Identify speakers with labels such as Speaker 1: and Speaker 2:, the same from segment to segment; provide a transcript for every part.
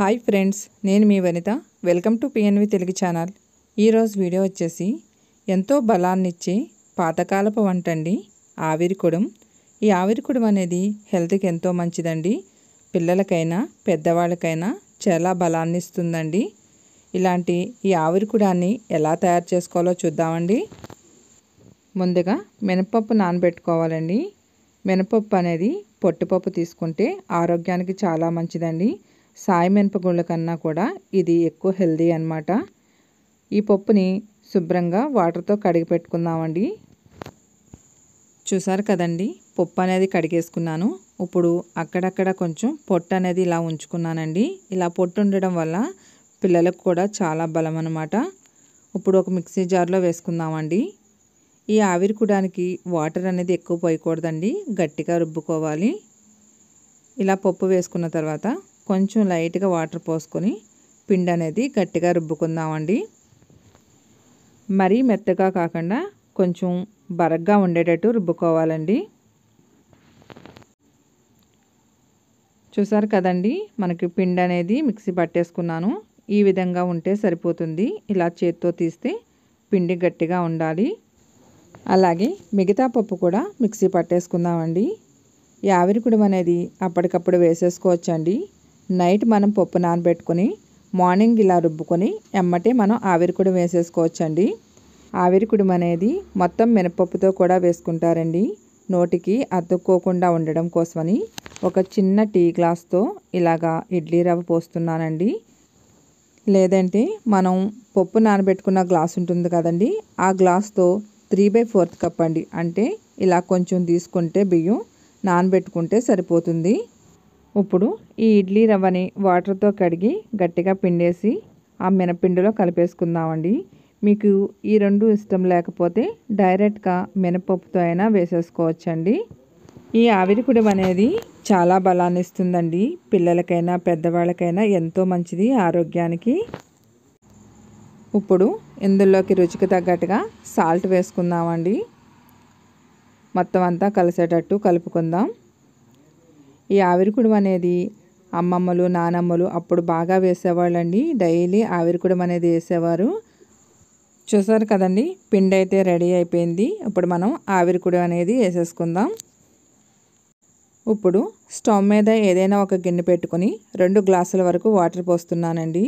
Speaker 1: hi friends నేను మీ Vanitha welcome to PNV Telugu channel ఈరోజు వీడియో వచ్చేసి ఎంతో బలాన్నిచ్చే పాతకాలపు వంట అండి ఆవిరికుడం ఈ ఆవిరికుడం అనేది హెల్త్కి ఎంతో మంచిదండి పిల్లలకైనా పెద్దవాళ్ళకైనా చాలా బలాన్ని ఇస్తుందండి ఇలాంటి ఈ ఆవిరికుడాన్ని ఎలా తయారు చేసుకోవాలో చూద్దామండి ముందుగా మినపప్పు నానబెట్టుకోవాలండి మినపప్పు అనేది పొట్టుపప్పు తీసుకుంటే ఆరోగ్యానికి చాలా మంచిదండి సాయి మినపగుళ్ళ కన్నా కూడా ఇది ఎక్కువ హెల్దీ అనమాట ఈ పప్పుని శుభ్రంగా వాటర్తో కడిగి పెట్టుకుందామండి చూసారు కదండి పప్పు అనేది కడిగేసుకున్నాను ఇప్పుడు అక్కడక్కడ కొంచెం పొట్టు అనేది ఇలా ఉంచుకున్నానండి ఇలా పొట్టు ఉండడం వల్ల పిల్లలకు కూడా చాలా బలం అనమాట ఇప్పుడు ఒక మిక్సీ జార్లో వేసుకుందామండి ఈ ఆవిరి కూడానికి వాటర్ అనేది ఎక్కువ పోయకూడదండి గట్టిగా రుబ్బుకోవాలి ఇలా పప్పు వేసుకున్న తర్వాత కొంచెం లైట్గా వాటర్ పోసుకొని పిండి అనేది గట్టిగా రుబ్బుకుందామండి మరీ మెత్తగా కాకుండా కొంచెం బరగ్గా ఉండేటట్టు రుబ్బుకోవాలండి చూసారు కదండి మనకి పిండి అనేది మిక్సీ పట్టేసుకున్నాను ఈ విధంగా ఉంటే సరిపోతుంది ఇలా చేత్తో తీస్తే పిండి గట్టిగా ఉండాలి అలాగే మిగతా పప్పు కూడా మిక్సీ పట్టేసుకుందామండి యావిరికుడు అనేది అప్పటికప్పుడు వేసేసుకోవచ్చండి నైట్ మనం పప్పు నానబెట్టుకొని మార్నింగ్ ఇలా రుబ్బుకొని ఎమ్మటే మనం ఆవిరికుడు వేసేసుకోవచ్చండి ఆవిరికుడుం అనేది మొత్తం మినపప్పుతో కూడా వేసుకుంటారండి నోటికి అద్దుకోకుండా ఉండడం కోసమని ఒక చిన్న టీ గ్లాస్తో ఇలాగా ఇడ్లీ రవ్వ పోస్తున్నానండి లేదంటే మనం పప్పు నానబెట్టుకున్న గ్లాస్ ఉంటుంది కదండి ఆ గ్లాస్తో త్రీ బై ఫోర్త్ కప్ అండి అంటే ఇలా కొంచెం తీసుకుంటే బియ్యం నానబెట్టుకుంటే సరిపోతుంది ఇప్పుడు ఈ ఇడ్లీ రవ్వని వాటర్తో కడిగి గట్టిగా పిండేసి ఆ మినపిండిలో కలిపేసుకుందామండి మీకు ఈ రెండు ఇష్టం లేకపోతే డైరెక్ట్గా మినపప్పుతో అయినా వేసేసుకోవచ్చండి ఈ ఆవిరికుడు అనేది చాలా బలాన్ని ఇస్తుందండి పిల్లలకైనా పెద్దవాళ్ళకైనా ఎంతో మంచిది ఆరోగ్యానికి ఇప్పుడు ఇందులోకి రుచికి తగ్గట్టుగా సాల్ట్ వేసుకుందామండి మొత్తం అంతా కలిసేటట్టు కలుపుకుందాం ఈ ఆవిరికుడు అనేది అమ్మమ్మలు నానమ్మలు అప్పుడు బాగా వేసేవాళ్ళండి డైలీ ఆవిరికుడం అనేది వేసేవారు చూసారు కదండి పిండి అయితే రెడీ అయిపోయింది ఇప్పుడు మనం ఆవిరికుడు అనేది వేసేసుకుందాం ఇప్పుడు స్టవ్ మీద ఏదైనా ఒక గిన్నె పెట్టుకొని రెండు గ్లాసుల వరకు వాటర్ పోస్తున్నానండి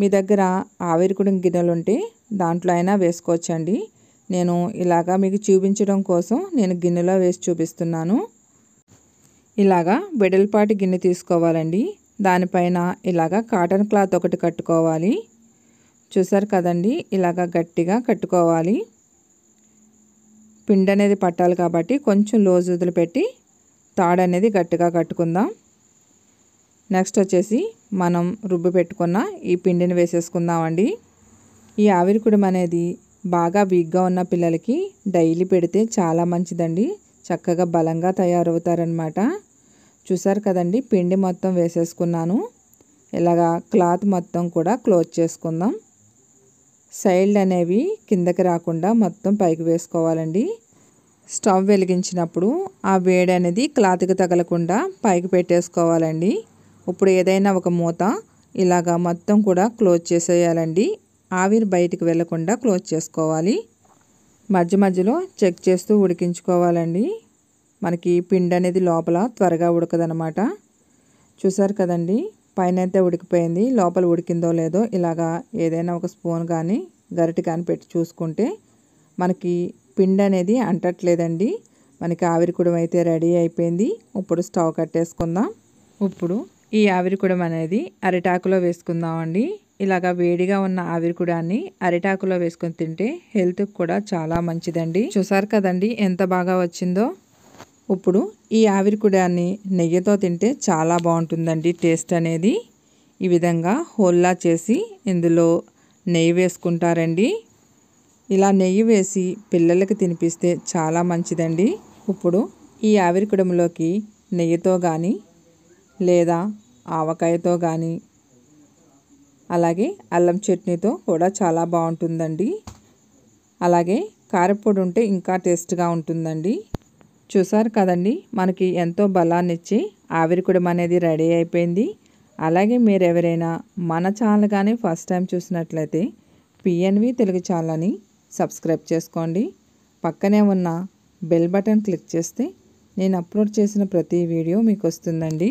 Speaker 1: మీ దగ్గర ఆవిరికుడు గిన్నెలు ఉంటే దాంట్లో అయినా వేసుకోవచ్చండి నేను ఇలాగా మీకు చూపించడం కోసం నేను గిన్నెలో వేసి చూపిస్తున్నాను ఇలాగా వెడల్పాటి గిన్నె తీసుకోవాలండి దానిపైన ఇలాగా కాటన్ క్లాత్ ఒకటి కట్టుకోవాలి చూసారు కదండి ఇలాగా గట్టిగా కట్టుకోవాలి పిండి అనేది పట్టాలి కాబట్టి కొంచెం లోజ్ వదిలిపెట్టి తాడు అనేది గట్టిగా కట్టుకుందాం నెక్స్ట్ వచ్చేసి మనం రుబ్బు పెట్టుకున్న ఈ పిండిని వేసేసుకుందామండి ఈ ఆవిరికుడం అనేది బాగా వీక్గా ఉన్న పిల్లలకి డైలీ పెడితే చాలా మంచిదండి చక్కగా బలంగా తయారవుతారనమాట చూసారు కదండి పిండి మొత్తం వేసేసుకున్నాను ఇలాగా క్లాత్ మొత్తం కూడా క్లోజ్ చేసుకుందాం సైడ్ అనేవి కిందకి రాకుండా మొత్తం పైకి వేసుకోవాలండి స్టవ్ వెలిగించినప్పుడు ఆ వేడి అనేది క్లాత్కి తగలకుండా పైకి పెట్టేసుకోవాలండి ఇప్పుడు ఏదైనా ఒక మూత ఇలాగా మొత్తం కూడా క్లోజ్ చేసేయాలండి ఆవిరి బయటికి వెళ్లకుండా క్లోజ్ చేసుకోవాలి మధ్య మధ్యలో చెక్ చేస్తూ ఉడికించుకోవాలండి మనకి పిండి అనేది లోపల త్వరగా ఉడకదనమాట చూసారు కదండి పైన అయితే ఉడికిపోయింది లోపల ఉడికిందో లేదో ఇలాగా ఏదైనా ఒక స్పూన్ కానీ గరిటె కానీ పెట్టి చూసుకుంటే మనకి పిండి అనేది అంటట్లేదండి మనకి ఆవిరికుడం అయితే రెడీ అయిపోయింది ఇప్పుడు స్టవ్ కట్టేసుకుందాం ఇప్పుడు ఈ ఆవిరికుడం అనేది అరిటాకులో వేసుకుందామండి ఇలాగా వేడిగా ఉన్న కూడా అరిటాకులో వేసుకొని తింటే హెల్త్ కూడా చాలా మంచిదండి చూసారు కదండి ఎంత బాగా వచ్చిందో ఇప్పుడు ఈ కూడా నెయ్యితో తింటే చాలా బాగుంటుందండి టేస్ట్ అనేది ఈ విధంగా హోల్లా చేసి ఇందులో నెయ్యి వేసుకుంటారండి ఇలా నెయ్యి వేసి పిల్లలకి తినిపిస్తే చాలా మంచిదండి ఇప్పుడు ఈ కుడంలోకి నెయ్యితో కానీ లేదా ఆవకాయతో కానీ అలాగే అల్లం చట్నీతో కూడా చాలా బాగుంటుందండి అలాగే కారపొడి ఉంటే ఇంకా టేస్ట్గా ఉంటుందండి చూసారు కదండి మనకి ఎంతో బలాన్ని ఆవిరి ఆవిరికుడం అనేది రెడీ అయిపోయింది అలాగే మీరు ఎవరైనా మన ఛానల్ కానీ ఫస్ట్ టైం చూసినట్లయితే పిఎన్వి తెలుగు ఛానల్ని సబ్స్క్రైబ్ చేసుకోండి పక్కనే ఉన్న బెల్ బటన్ క్లిక్ చేస్తే నేను అప్లోడ్ చేసిన ప్రతి వీడియో మీకు వస్తుందండి